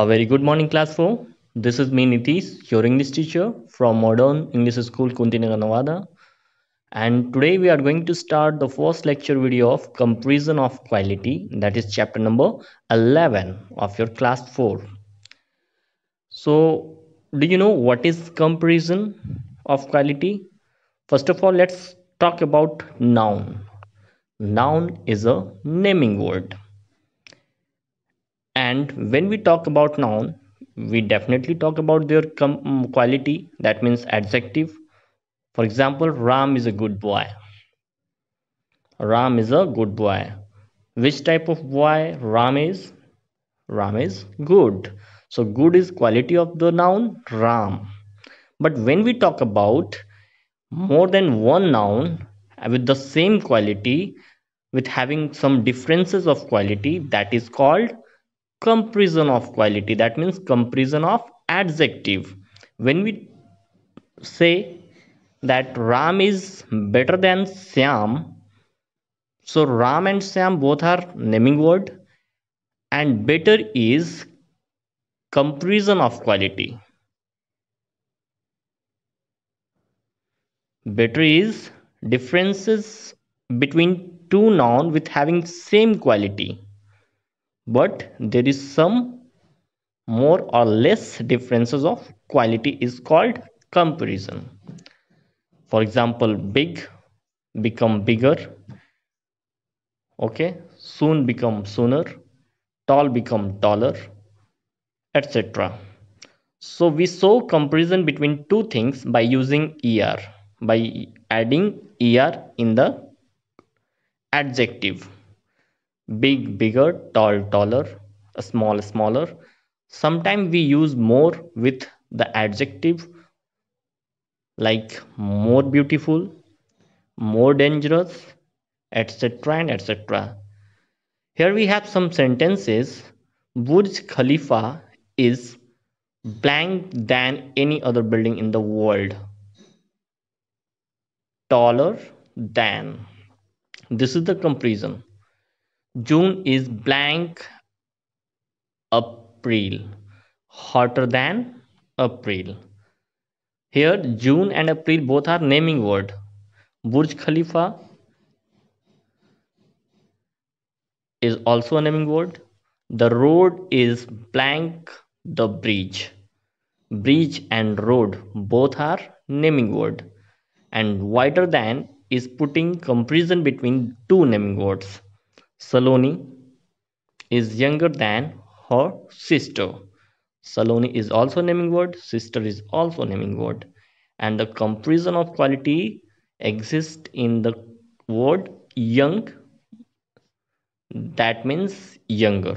A very good morning, class 4. This is me, Nitish, your English teacher from Modern English School, Kuntinagar, Nevada. And today we are going to start the first lecture video of Comparison of Quality, that is chapter number 11 of your class 4. So, do you know what is comparison of quality? First of all, let's talk about noun. Noun is a naming word and when we talk about noun we definitely talk about their mm, quality that means adjective for example ram is a good boy ram is a good boy which type of boy ram is ram is good so good is quality of the noun ram but when we talk about more than one noun with the same quality with having some differences of quality that is called comparison of quality that means comparison of adjective when we say that ram is better than syam so ram and syam both are naming word and better is comparison of quality better is differences between two noun with having same quality but there is some more or less differences of quality is called comparison for example big become bigger okay soon become sooner tall become taller etc so we saw comparison between two things by using er by adding er in the adjective big bigger tall taller small smaller sometimes we use more with the adjective like more beautiful more dangerous etc and etc here we have some sentences burj khalifa is blank than any other building in the world taller than this is the comparison June is blank April, hotter than April. Here, June and April both are naming word. Burj Khalifa is also a naming word. The road is blank the bridge. Bridge and road both are naming word. And wider than is putting comparison between two naming words. Saloni is younger than her sister. Saloni is also naming word, sister is also naming word. And the comparison of quality exists in the word young. That means younger.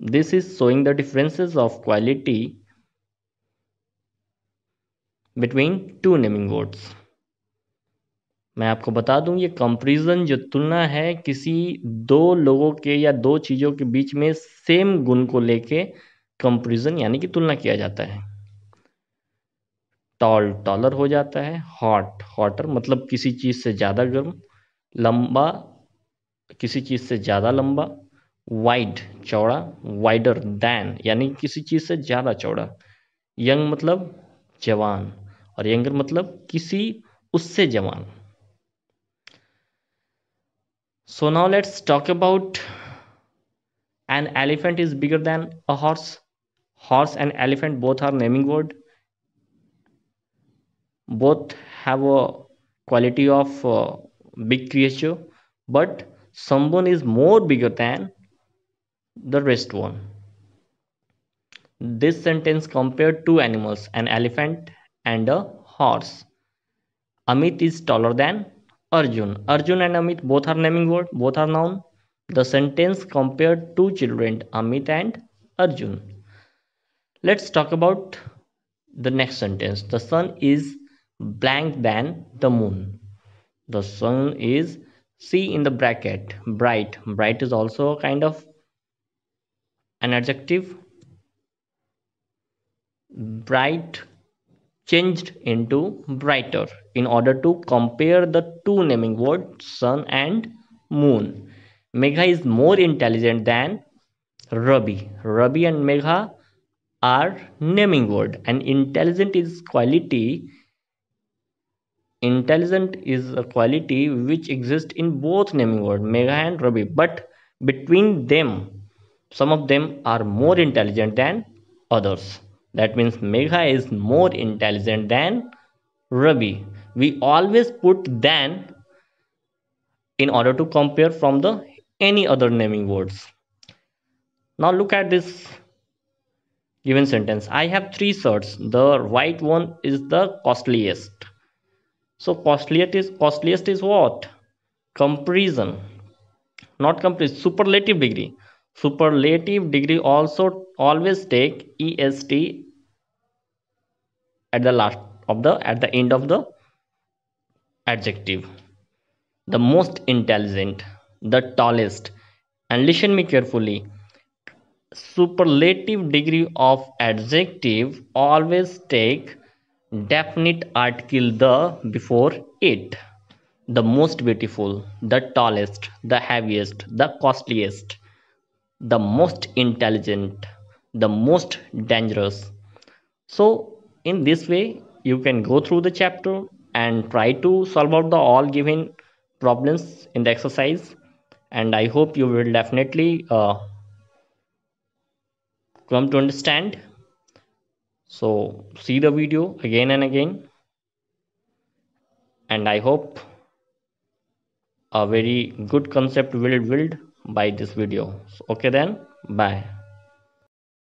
This is showing the differences of quality between two naming words. मैं आपको बता दूं ये comparison जो तुलना है किसी दो लोगों के या दो चीज़ों के बीच में सेम गुण को लेके कंपैरिजन यानी कि तुलना किया जाता है टॉल टॉलर हो जाता है हॉट हॉटर मतलब किसी चीज़ से ज़्यादा गर्म लंबा किसी चीज़ से ज़्यादा लंबा वाइड चौड़ा वाइडर दैन यानी किसी चीज़ से ज़्यादा चौड़ा यंग मतलब जवान और यंगर मतलब किसी उससे जवान so now let's talk about an elephant is bigger than a horse horse and elephant both are naming word both have a quality of uh, big creature but someone is more bigger than the rest one this sentence compared two animals an elephant and a horse amit is taller than Arjun. Arjun and Amit both are naming word, both are noun. The sentence compared two children, Amit and Arjun. Let's talk about the next sentence. The sun is blank than the moon. The sun is see in the bracket bright. Bright is also a kind of an adjective. Bright changed into brighter in order to compare the two naming words sun and moon. Megha is more intelligent than Rabi. Rabi and Megha are naming word and intelligent is quality intelligent is a quality which exists in both naming word Megha and Rabi but between them some of them are more intelligent than others that means Megha is more intelligent than Rabi. We always put than in order to compare from the any other naming words. Now look at this given sentence. I have three shirts. The white one is the costliest. So costliest is costliest is what? Comparison. Not comparison. Superlative degree. Superlative degree also always take EST at the last of the at the end of the adjective the most intelligent the tallest and listen me carefully superlative degree of adjective always take definite article the before it the most beautiful the tallest the heaviest the costliest the most intelligent the most dangerous so in this way you can go through the chapter and try to solve out the all given problems in the exercise and i hope you will definitely uh, come to understand so see the video again and again and i hope a very good concept will build by this video so, okay then bye